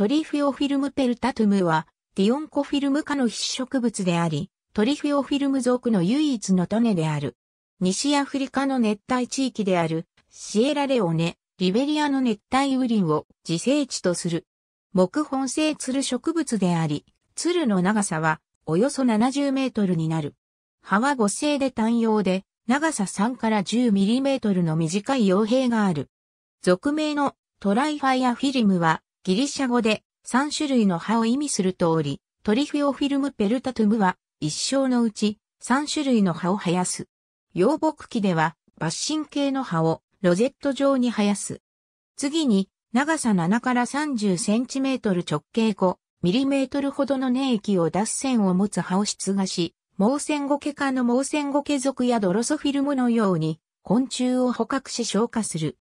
トリフィオフィルムペルタトゥムは、ディオンコフィルム科の必植物であり、トリフィオフィルム属の唯一の種である。西アフリカの熱帯地域である、シエラレオネ、リベリアの熱帯雨林を自生地とする。木本性ツル植物であり、ツルの長さはおよそ70メートルになる。葉は五星で単葉で、長さ3から10ミリメートルの短い傭兵がある。俗名のトライファイアフィルムはギリシャ語で3種類の葉を意味するとおり、トリフィオフィルムペルタトゥムは一生のうち3種類の葉を生やす。葉木期では抜針系の葉をロゼット状に生やす。次に長さ7から30センチメートル直径5ミリメートルほどの粘液を出す線を持つ葉を出芽し、毛線ゴケ科の毛線ゴケ属やドロソフィルムのように昆虫を捕獲し消化する。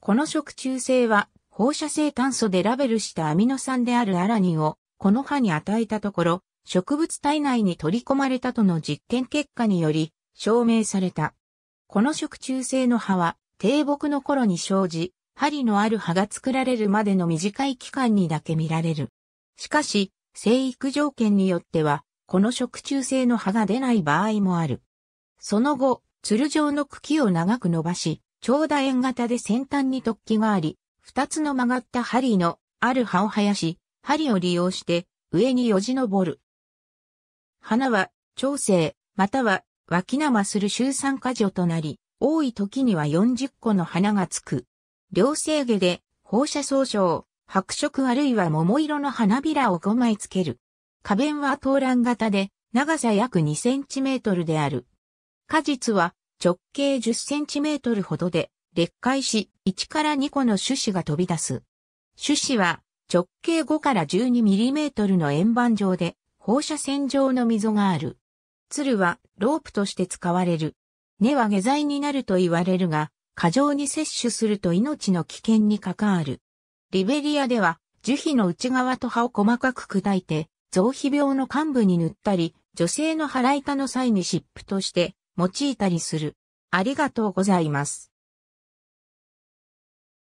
この食虫性は放射性炭素でラベルしたアミノ酸であるアラニンをこの葉に与えたところ、植物体内に取り込まれたとの実験結果により証明された。この食中性の葉は低木の頃に生じ、針のある葉が作られるまでの短い期間にだけ見られる。しかし、生育条件によっては、この食中性の葉が出ない場合もある。その後、鶴状の茎を長く伸ばし、長楕円型で先端に突起があり、二つの曲がった針のある葉を生やし、針を利用して上によじ登る。花は、長生、または、脇生する周産果女となり、多い時には40個の花がつく。両生毛で、放射総称、白色あるいは桃色の花びらを5枚つける。花弁は東卵型で、長さ約2センチメートルである。果実は直径10センチメートルほどで、裂解し、1から2個の種子が飛び出す。種子は直径5から1 2トルの円盤状で放射線状の溝がある。鶴はロープとして使われる。根は下剤になると言われるが、過剰に摂取すると命の危険に関わる。リベリアでは樹皮の内側と葉を細かく砕いて、臓皮病の患部に塗ったり、女性の腹板の際に湿布として用いたりする。ありがとうございます。